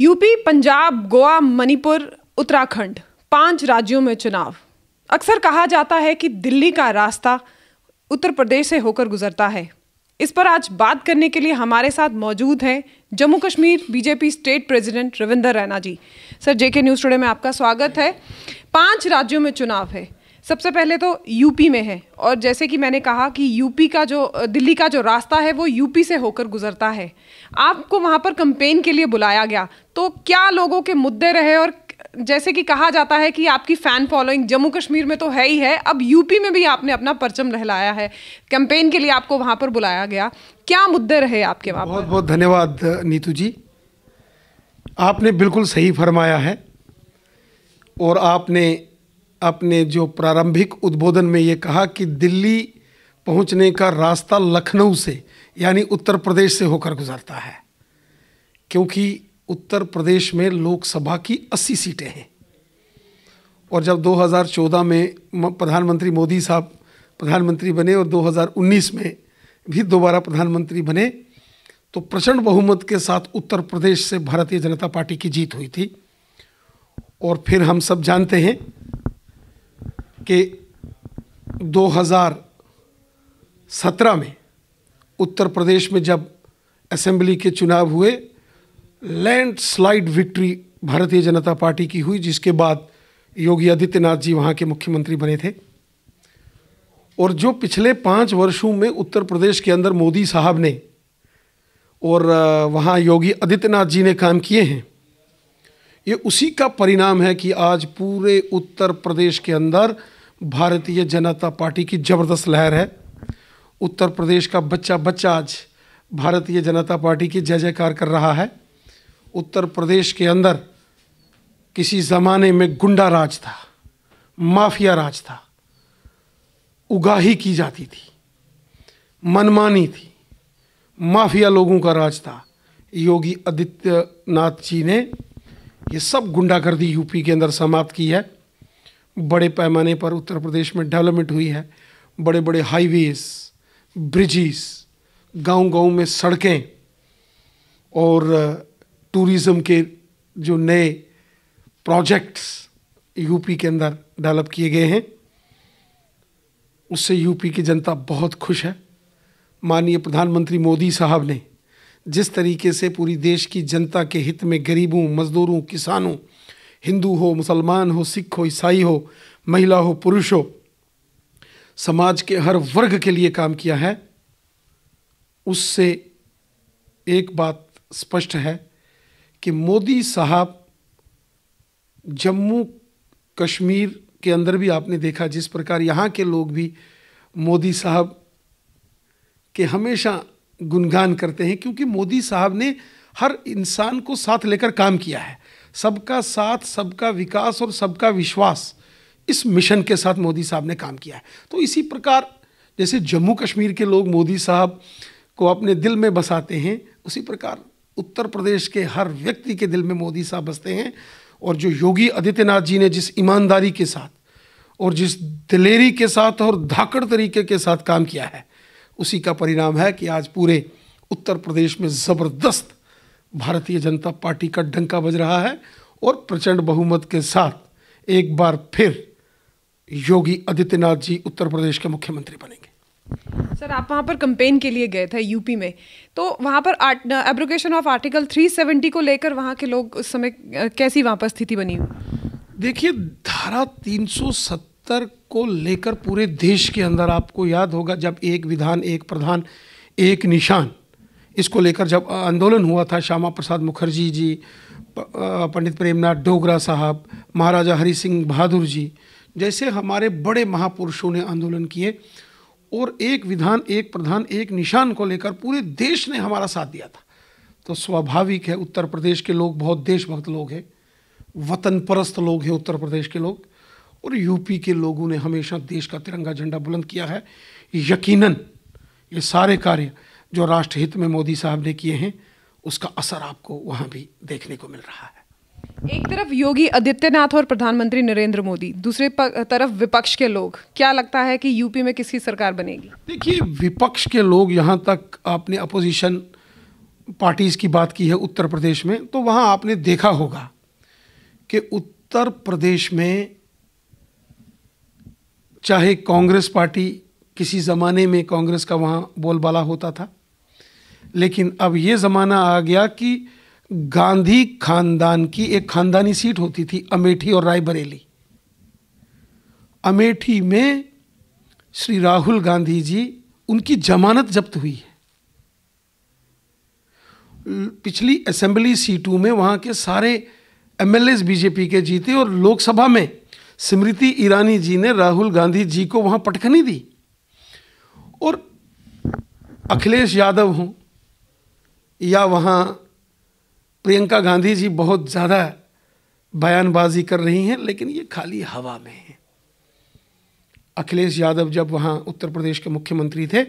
UP Punjab Goa Manipur Uttarakhand पांच राज्यों में चुनाव अक्सर कहा जाता है कि दिल्ली का रास्ता उत्तर प्रदेश से होकर गुजरता है इस पर आज बात करने के लिए हमारे साथ मौजूद हैं Jammu Kashmir BJP state president Ravinder Raina ji sir JK news today में आपका स्वागत है पांच राज्यों में चुनाव है सबसे पहले तो यूपी में है और जैसे कि मैंने कहा कि यूपी का जो दिल्ली का जो रास्ता है वो यूपी से होकर गुजरता है आपको वहाँ पर कंपेन के लिए बुलाया गया तो क्या लोगों के मुद्दे रहे और जैसे कि कहा जाता है कि आपकी फ़ैन फॉलोइंग जम्मू कश्मीर में तो है ही है अब यूपी में भी आपने अपना परचम लहलाया है कैंपेन के लिए आपको वहाँ पर बुलाया गया क्या मुद्दे रहे आपके वहाँ बहुत बहुत धन्यवाद नीतू जी आपने बिल्कुल सही फरमाया है और आपने आपने जो प्रारंभिक उद्बोधन में ये कहा कि दिल्ली पहुंचने का रास्ता लखनऊ से यानी उत्तर प्रदेश से होकर गुजरता है क्योंकि उत्तर प्रदेश में लोकसभा की अस्सी सीटें हैं और जब 2014 में प्रधानमंत्री मोदी साहब प्रधानमंत्री बने और 2019 में भी दोबारा प्रधानमंत्री बने तो प्रचंड बहुमत के साथ उत्तर प्रदेश से भारतीय जनता पार्टी की जीत हुई थी और फिर हम सब जानते हैं कि 2017 में उत्तर प्रदेश में जब असेंबली के चुनाव हुए लैंडस्लाइड विक्ट्री भारतीय जनता पार्टी की हुई जिसके बाद योगी आदित्यनाथ जी वहाँ के मुख्यमंत्री बने थे और जो पिछले पाँच वर्षों में उत्तर प्रदेश के अंदर मोदी साहब ने और वहाँ योगी आदित्यनाथ जी ने काम किए हैं ये उसी का परिणाम है कि आज पूरे उत्तर प्रदेश के अंदर भारतीय जनता पार्टी की ज़बरदस्त लहर है उत्तर प्रदेश का बच्चा बच्चा आज भारतीय जनता पार्टी की जय जयकार कर रहा है उत्तर प्रदेश के अंदर किसी ज़माने में गुंडा राज था माफिया राज था उगाही की जाती थी मनमानी थी माफिया लोगों का राज था योगी आदित्यनाथ जी ने ये सब गुंडागर्दी यूपी के अंदर समाप्त की है बड़े पैमाने पर उत्तर प्रदेश में डेवलपमेंट हुई है बड़े बड़े हाईवेज़ ब्रिजिस गांव गांव में सड़कें और टूरिज़्म के जो नए प्रोजेक्ट्स यूपी के अंदर डेवलप किए गए हैं उससे यूपी की जनता बहुत खुश है माननीय प्रधानमंत्री मोदी साहब ने जिस तरीके से पूरी देश की जनता के हित में गरीबों मज़दूरों किसानों हिंदू हो मुसलमान हो सिख हो ईसाई हो महिला हो पुरुष हो समाज के हर वर्ग के लिए काम किया है उससे एक बात स्पष्ट है कि मोदी साहब जम्मू कश्मीर के अंदर भी आपने देखा जिस प्रकार यहाँ के लोग भी मोदी साहब के हमेशा गुणगान करते हैं क्योंकि मोदी साहब ने हर इंसान को साथ लेकर काम किया है सबका साथ सबका विकास और सबका विश्वास इस मिशन के साथ मोदी साहब ने काम किया है तो इसी प्रकार जैसे जम्मू कश्मीर के लोग मोदी साहब को अपने दिल में बसाते हैं उसी प्रकार उत्तर प्रदेश के हर व्यक्ति के दिल में मोदी साहब बसते हैं और जो योगी आदित्यनाथ जी ने जिस ईमानदारी के साथ और जिस दिलेरी के साथ और धाकड़ तरीके के साथ काम किया है उसी का परिणाम है कि आज पूरे उत्तर प्रदेश में ज़बरदस्त भारतीय जनता पार्टी का डंका बज रहा है और प्रचंड बहुमत के साथ एक बार फिर योगी आदित्यनाथ जी उत्तर प्रदेश के मुख्यमंत्री बनेंगे सर आप वहाँ पर कंपेन के लिए गए थे यूपी में तो वहाँ पर एब्रोकेशन ऑफ आर्टिकल 370 को लेकर वहाँ के लोग उस समय कैसी वहाँ पर स्थिति बनी हुई देखिए धारा 370 स्तर को लेकर पूरे देश के अंदर आपको याद होगा जब एक विधान एक प्रधान एक निशान इसको लेकर जब आंदोलन हुआ था श्यामा प्रसाद मुखर्जी जी पंडित प्रेमनाथ डोगरा साहब महाराजा हरि सिंह बहादुर जी जैसे हमारे बड़े महापुरुषों ने आंदोलन किए और एक विधान एक प्रधान एक निशान को लेकर पूरे देश ने हमारा साथ दिया था तो स्वाभाविक है उत्तर प्रदेश के लोग बहुत देशभक्त लोग हैं वतन परस्त लोग हैं उत्तर प्रदेश के लोग और यूपी के लोगों ने हमेशा देश का तिरंगा झंडा बुलंद किया है यकीनन ये सारे कार्य जो राष्ट्र हित में मोदी साहब ने किए हैं उसका असर आपको वहाँ भी देखने को मिल रहा है एक तरफ योगी आदित्यनाथ और प्रधानमंत्री नरेंद्र मोदी दूसरे तरफ विपक्ष के लोग क्या लगता है कि यूपी में किसकी सरकार बनेगी देखिए विपक्ष के लोग यहाँ तक आपने अपोजिशन पार्टीज़ की बात की है उत्तर प्रदेश में तो वहाँ आपने देखा होगा कि उत्तर प्रदेश में चाहे कांग्रेस पार्टी किसी ज़माने में कांग्रेस का वहाँ बोलबाला होता था लेकिन अब ये ज़माना आ गया कि गांधी खानदान की एक खानदानी सीट होती थी अमेठी और रायबरेली अमेठी में श्री राहुल गांधी जी उनकी जमानत जब्त हुई है पिछली असेंबली सीटों में वहाँ के सारे एमएलएस बीजेपी के जीते और लोकसभा में स्मृति ईरानी जी ने राहुल गांधी जी को वहां पटखनी दी और अखिलेश यादव हों या वहाँ प्रियंका गांधी जी बहुत ज़्यादा बयानबाजी कर रही हैं लेकिन ये खाली हवा में है अखिलेश यादव जब वहाँ उत्तर प्रदेश के मुख्यमंत्री थे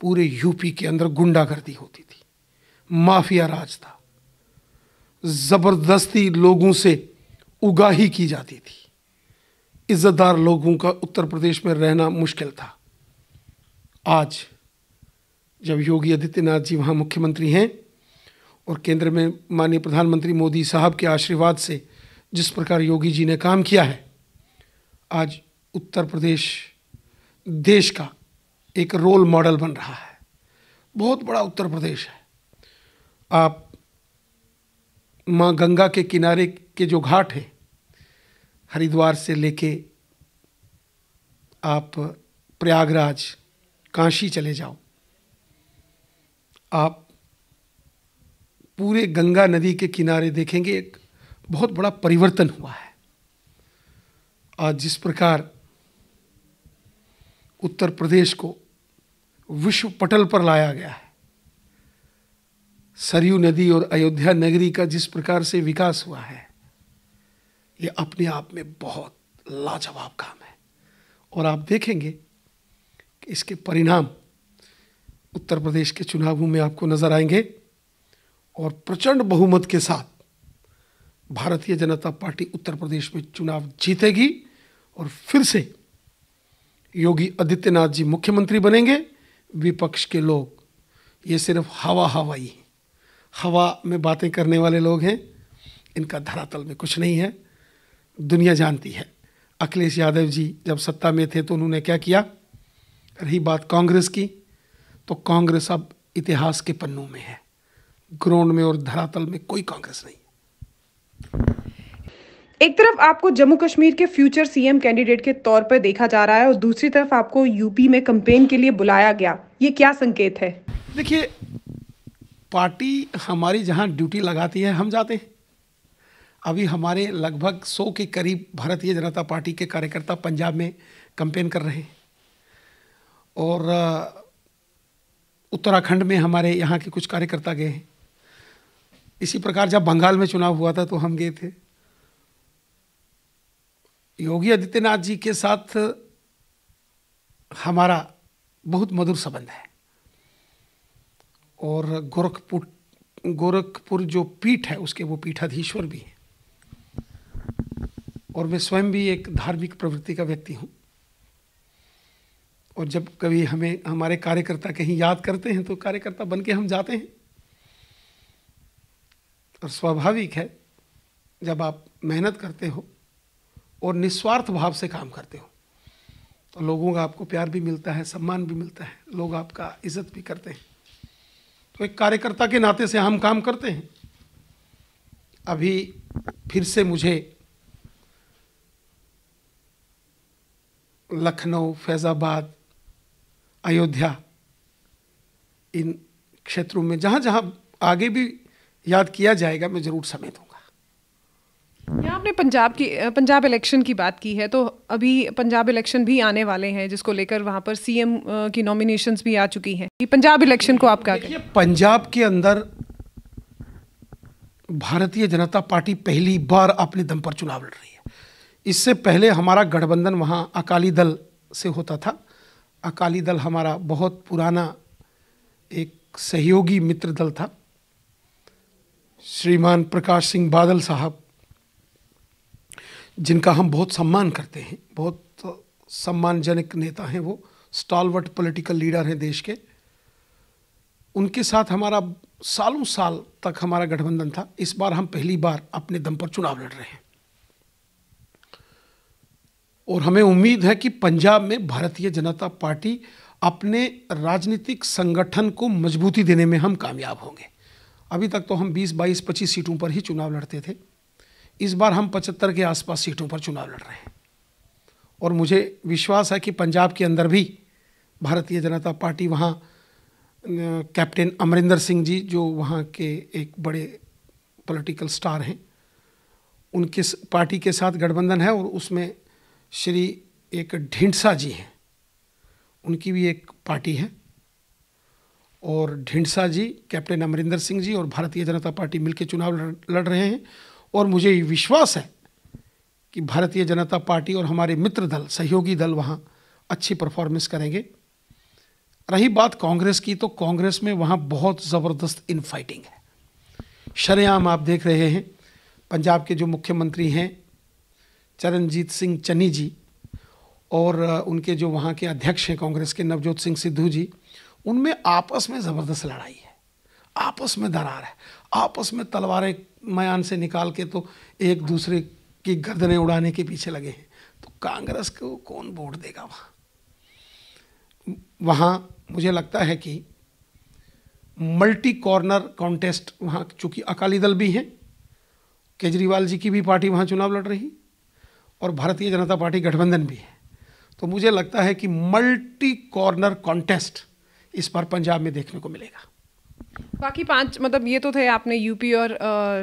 पूरे यूपी के अंदर गुंडागर्दी होती थी माफिया राज था ज़बरदस्ती लोगों से उगाही की जाती थी इज़्ज़तदार लोगों का उत्तर प्रदेश में रहना मुश्किल था आज जब योगी आदित्यनाथ जी वहाँ मुख्यमंत्री हैं और केंद्र में माननीय प्रधानमंत्री मोदी साहब के आशीर्वाद से जिस प्रकार योगी जी ने काम किया है आज उत्तर प्रदेश देश का एक रोल मॉडल बन रहा है बहुत बड़ा उत्तर प्रदेश है आप माँ गंगा के किनारे के जो घाट हैं हरिद्वार से लेके आप प्रयागराज काशी चले जाओ आप पूरे गंगा नदी के किनारे देखेंगे एक बहुत बड़ा परिवर्तन हुआ है आज जिस प्रकार उत्तर प्रदेश को विश्व पटल पर लाया गया है सरयू नदी और अयोध्या नगरी का जिस प्रकार से विकास हुआ है ये अपने आप में बहुत लाजवाब काम है और आप देखेंगे कि इसके परिणाम उत्तर प्रदेश के चुनावों में आपको नजर आएंगे और प्रचंड बहुमत के साथ भारतीय जनता पार्टी उत्तर प्रदेश में चुनाव जीतेगी और फिर से योगी आदित्यनाथ जी मुख्यमंत्री बनेंगे विपक्ष के लोग ये सिर्फ हवा हवाई हवा में बातें करने वाले लोग हैं इनका धरातल में कुछ नहीं है दुनिया जानती है अखिलेश यादव जी जब सत्ता में थे तो उन्होंने क्या किया रही बात कांग्रेस की तो कांग्रेस अब इतिहास के पन्नों में है ग्राउंड में और धरातल में कोई कांग्रेस नहीं एक तरफ आपको जम्मू कश्मीर के फ्यूचर सीएम कैंडिडेट के तौर पर देखा जा रहा है और दूसरी तरफ आपको यूपी में कंपेन के लिए बुलाया गया ये क्या संकेत है देखिए पार्टी हमारी जहां ड्यूटी लगाती है हम जाते हैं अभी हमारे लगभग सौ के करीब भारतीय जनता पार्टी के कार्यकर्ता पंजाब में कंपेन कर रहे हैं और उत्तराखंड में हमारे यहाँ के कुछ कार्यकर्ता गए हैं इसी प्रकार जब बंगाल में चुनाव हुआ था तो हम गए थे योगी आदित्यनाथ जी के साथ हमारा बहुत मधुर संबंध है और गोरखपुर गोरखपुर जो पीठ है उसके वो पीठाधीश्वर भी हैं और मैं स्वयं भी एक धार्मिक प्रवृत्ति का व्यक्ति हूँ और जब कभी हमें हमारे कार्यकर्ता कहीं याद करते हैं तो कार्यकर्ता बन के हम जाते हैं और स्वाभाविक है जब आप मेहनत करते हो और निस्वार्थ भाव से काम करते हो तो लोगों का आपको प्यार भी मिलता है सम्मान भी मिलता है लोग आपका इज्जत भी करते हैं तो एक कार्यकर्ता के नाते से हम काम करते हैं अभी फिर से मुझे लखनऊ फैज़ाबाद अयोध्या इन क्षेत्रों में जहाँ जहाँ आगे भी याद किया जाएगा मैं ज़रूर समय दूंगा यहाँ आपने पंजाब की पंजाब इलेक्शन की बात की है तो अभी पंजाब इलेक्शन भी आने वाले हैं जिसको लेकर वहाँ पर सीएम की नॉमिनेशंस भी आ चुकी हैं पंजाब इलेक्शन को आप क्या देखिए पंजाब के अंदर भारतीय जनता पार्टी पहली बार अपने दम पर चुनाव लड़ रही है इससे पहले हमारा गठबंधन वहाँ अकाली दल से होता था अकाली दल हमारा बहुत पुराना एक सहयोगी मित्र दल था श्रीमान प्रकाश सिंह बादल साहब जिनका हम बहुत सम्मान करते हैं बहुत सम्मानजनक नेता हैं वो स्टॉलवर्ट पॉलिटिकल लीडर हैं देश के उनके साथ हमारा सालों साल तक हमारा गठबंधन था इस बार हम पहली बार अपने दम पर चुनाव लड़ रहे हैं और हमें उम्मीद है कि पंजाब में भारतीय जनता पार्टी अपने राजनीतिक संगठन को मजबूती देने में हम कामयाब होंगे अभी तक तो हम 20, 22, 25 सीटों पर ही चुनाव लड़ते थे इस बार हम 75 के आसपास सीटों पर चुनाव लड़ रहे हैं और मुझे विश्वास है कि पंजाब के अंदर भी भारतीय जनता पार्टी वहाँ कैप्टन अमरिंदर सिंह जी जो वहाँ के एक बड़े पॉलिटिकल स्टार हैं उनके पार्टी के साथ गठबंधन है और उसमें श्री एक ढिंडसा जी हैं उनकी भी एक पार्टी है और ढिंडसा जी कैप्टन अमरिंदर सिंह जी और भारतीय जनता पार्टी मिलकर चुनाव लड़ रहे हैं और मुझे विश्वास है कि भारतीय जनता पार्टी और हमारे मित्र दल सहयोगी दल वहाँ अच्छी परफॉर्मेंस करेंगे रही बात कांग्रेस की तो कांग्रेस में वहाँ बहुत ज़बरदस्त इनफाइटिंग है शरेआम आप देख रहे हैं पंजाब के जो मुख्यमंत्री हैं चरणजीत सिंह चन्नी जी और उनके जो वहाँ के अध्यक्ष हैं कांग्रेस के नवजोत सिंह सिद्धू जी उनमें आपस में ज़बरदस्त लड़ाई है आपस में दरार है आपस में तलवारें मयान से निकाल के तो एक दूसरे की गर्दनें उड़ाने के पीछे लगे हैं तो कांग्रेस को कौन वोट देगा वहाँ वहाँ मुझे लगता है कि मल्टी कॉर्नर कॉन्टेस्ट वहाँ चूँकि अकाली दल भी हैं केजरीवाल जी की भी पार्टी वहाँ चुनाव लड़ रही और भारतीय जनता पार्टी गठबंधन भी है तो मुझे लगता है कि मल्टी कॉर्नर कॉन्टेस्ट इस बार पंजाब में देखने को मिलेगा बाकी पांच मतलब ये तो थे आपने यूपी और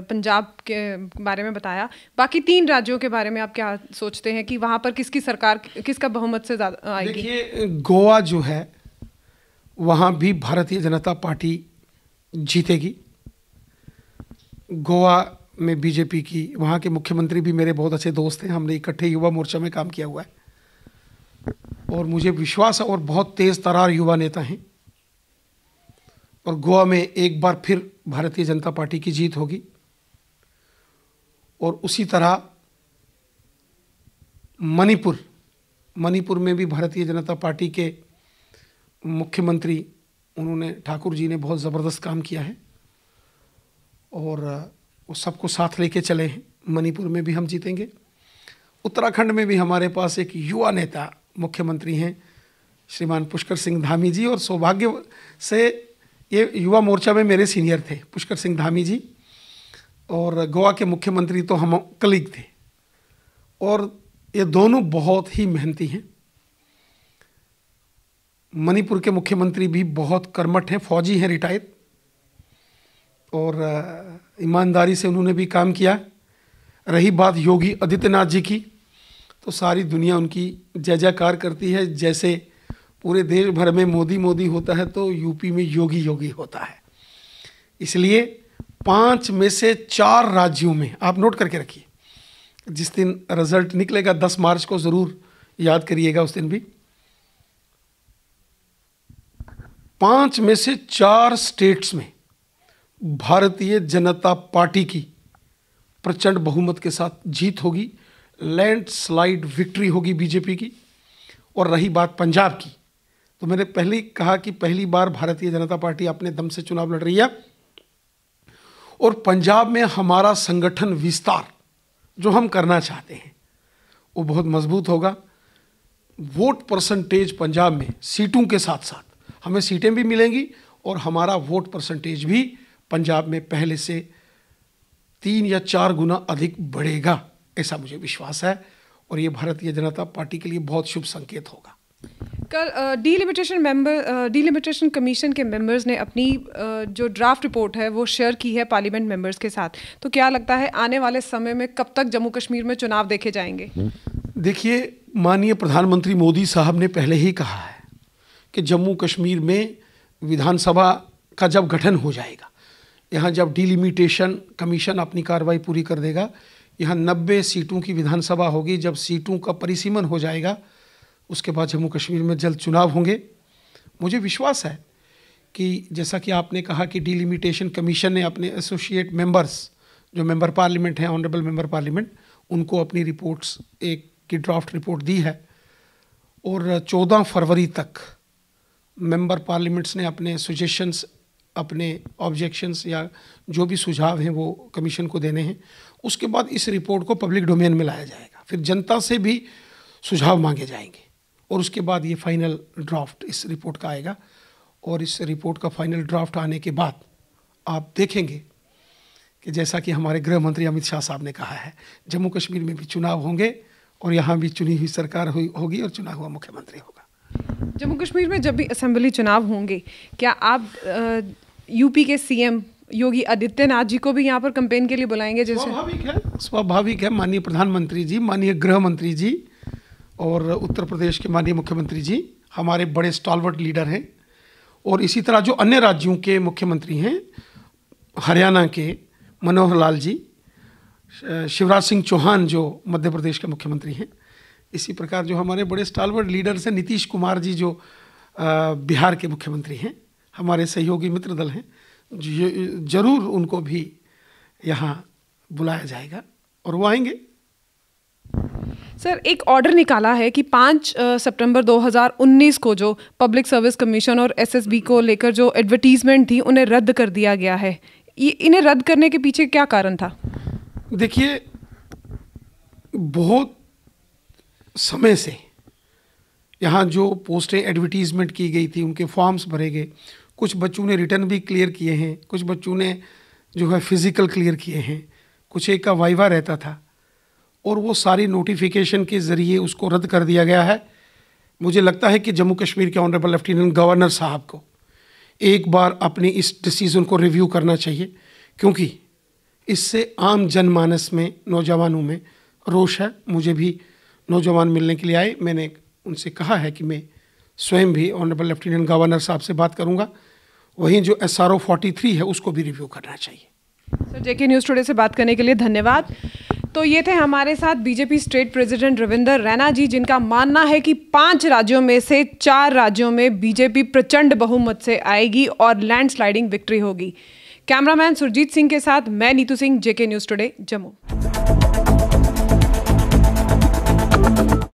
पंजाब के बारे में बताया बाकी तीन राज्यों के बारे में आप क्या सोचते हैं कि वहाँ पर किसकी सरकार किसका बहुमत से ज़्यादा आएगी देखिए गोवा जो है वहाँ भी भारतीय जनता पार्टी जीतेगी गोवा में बीजेपी की वहाँ के मुख्यमंत्री भी मेरे बहुत अच्छे दोस्त हैं हमने इकट्ठे युवा मोर्चा में काम किया हुआ है और मुझे विश्वास है और बहुत तेज़ तरार युवा नेता हैं और गोवा में एक बार फिर भारतीय जनता पार्टी की जीत होगी और उसी तरह मणिपुर मणिपुर में भी भारतीय जनता पार्टी के मुख्यमंत्री उन्होंने ठाकुर जी ने बहुत ज़बरदस्त काम किया है और वो सबको साथ लेके चले मणिपुर में भी हम जीतेंगे उत्तराखंड में भी हमारे पास एक युवा नेता मुख्यमंत्री हैं श्रीमान पुष्कर सिंह धामी जी और सौभाग्य से ये युवा मोर्चा में मेरे सीनियर थे पुष्कर सिंह धामी जी और गोवा के मुख्यमंत्री तो हम कलीग थे और ये दोनों बहुत ही मेहनती हैं मणिपुर के मुख्यमंत्री भी बहुत कर्मठ हैं फौजी हैं रिटायर्ड और ईमानदारी से उन्होंने भी काम किया रही बात योगी आदित्यनाथ जी की तो सारी दुनिया उनकी जय जयकार करती है जैसे पूरे देश भर में मोदी मोदी होता है तो यूपी में योगी योगी होता है इसलिए पाँच में से चार राज्यों में आप नोट करके रखिए जिस दिन रिजल्ट निकलेगा दस मार्च को ज़रूर याद करिएगा उस दिन भी पाँच में से चार स्टेट्स में भारतीय जनता पार्टी की प्रचंड बहुमत के साथ जीत होगी लैंडस्लाइड विक्ट्री होगी बीजेपी की और रही बात पंजाब की तो मैंने पहले कहा कि पहली बार भारतीय जनता पार्टी अपने दम से चुनाव लड़ रही है और पंजाब में हमारा संगठन विस्तार जो हम करना चाहते हैं वो बहुत मजबूत होगा वोट परसेंटेज पंजाब में सीटों के साथ साथ हमें सीटें भी मिलेंगी और हमारा वोट परसेंटेज भी पंजाब में पहले से तीन या चार गुना अधिक बढ़ेगा ऐसा मुझे विश्वास है और ये भारतीय जनता पार्टी के लिए बहुत शुभ संकेत होगा कल डीलिमिटेशन मेंबर डीलिमिटेशन कमीशन के मेंबर्स ने अपनी uh, जो ड्राफ्ट रिपोर्ट है वो शेयर की है पार्लियामेंट मेंबर्स के साथ तो क्या लगता है आने वाले समय में कब तक जम्मू कश्मीर में चुनाव देखे जाएंगे देखिए माननीय प्रधानमंत्री मोदी साहब ने पहले ही कहा है कि जम्मू कश्मीर में विधानसभा का जब गठन हो जाएगा यहाँ जब डिलिमिटेशन कमीशन अपनी कार्रवाई पूरी कर देगा यहाँ नब्बे सीटों की विधानसभा होगी जब सीटों का परिसीमन हो जाएगा उसके बाद जम्मू कश्मीर में जल्द चुनाव होंगे मुझे विश्वास है कि जैसा कि आपने कहा कि डिलिमिटेशन कमीशन ने अपने एसोसिएट मेंबर्स जो मेंबर पार्लियामेंट हैं ऑनरेबल मेंबर पार्लियामेंट उनको अपनी रिपोर्ट्स एक की ड्राफ्ट रिपोर्ट दी है और 14 फरवरी तक मेंबर पार्लियामेंट्स ने अपने सुजेशंस अपने ऑब्जेक्शंस या जो भी सुझाव हैं वो कमीशन को देने हैं उसके बाद इस रिपोर्ट को पब्लिक डोमेन में लाया जाएगा फिर जनता से भी सुझाव मांगे जाएंगे और उसके बाद ये फाइनल ड्राफ्ट इस रिपोर्ट का आएगा और इस रिपोर्ट का फाइनल ड्राफ्ट आने के बाद आप देखेंगे कि जैसा कि हमारे गृह मंत्री अमित शाह साहब ने कहा है जम्मू कश्मीर में भी चुनाव होंगे और यहाँ भी चुनी हुई सरकार होगी और चुना हुआ मुख्यमंत्री होगा जम्मू कश्मीर में जब भी असेंबली चुनाव होंगे क्या आप यूपी के सीएम योगी आदित्यनाथ जी को भी यहाँ पर कंपेन के लिए बुलाएंगे जैसे स्वाभाविक है स्वाभाविक है माननीय प्रधानमंत्री जी माननीय गृह मंत्री जी और उत्तर प्रदेश के माननीय मुख्यमंत्री जी हमारे बड़े स्टॉलवर्ट लीडर हैं और इसी तरह जो अन्य राज्यों के मुख्यमंत्री हैं हरियाणा के मनोहर लाल जी शिवराज सिंह चौहान जो मध्य प्रदेश के मुख्यमंत्री हैं इसी प्रकार जो हमारे बड़े स्टालवर्ड लीडर्स हैं नीतीश कुमार जी जो बिहार के मुख्यमंत्री हैं हमारे सहयोगी मित्र दल हैं जरूर उनको भी यहाँ बुलाया जाएगा और वो आएंगे सर एक ऑर्डर निकाला है कि 5 सितंबर 2019 को जो पब्लिक सर्विस कमीशन और एसएसबी को लेकर जो एडवर्टीजमेंट थी उन्हें रद्द कर दिया गया है ये इन्हें रद्द करने के पीछे क्या कारण था देखिए बहुत समय से यहाँ जो पोस्टें एडवर्टीज़मेंट की गई थी उनके फॉर्म्स भरे गए कुछ बच्चों ने रिटर्न भी क्लियर किए हैं कुछ बच्चों ने जो है फिज़िकल क्लियर किए हैं कुछ एक का वाइवा रहता था और वो सारी नोटिफिकेशन के ज़रिए उसको रद्द कर दिया गया है मुझे लगता है कि जम्मू कश्मीर के ऑनरेबल लेफ्टिनेंट गवर्नर साहब को एक बार अपने इस डिसीज़न को रिव्यू करना चाहिए क्योंकि इससे आम जनमानस में नौजवानों में रोष है मुझे भी नौजवान मिलने के लिए आए मैंने उनसे कहा है कि मैं स्वयं भी ऑनरेबल लेफ्टिनेंट गवर्नर साहब से बात करूंगा वहीं जो एस आर ओ फोर्टी है उसको भी रिव्यू करना चाहिए सर जेके न्यूज़ टुडे से बात करने के लिए धन्यवाद तो ये थे हमारे साथ BJP state president Ravinder Raina ji जिनका मानना है कि पांच राज्यों में से चार राज्यों में बीजेपी प्रचंड बहुमत से आएगी और लैंडस्लाइडिंग विक्ट्री होगी कैमरामैन सुरजीत सिंह के साथ मैं Neetu Singh JK news today Jammu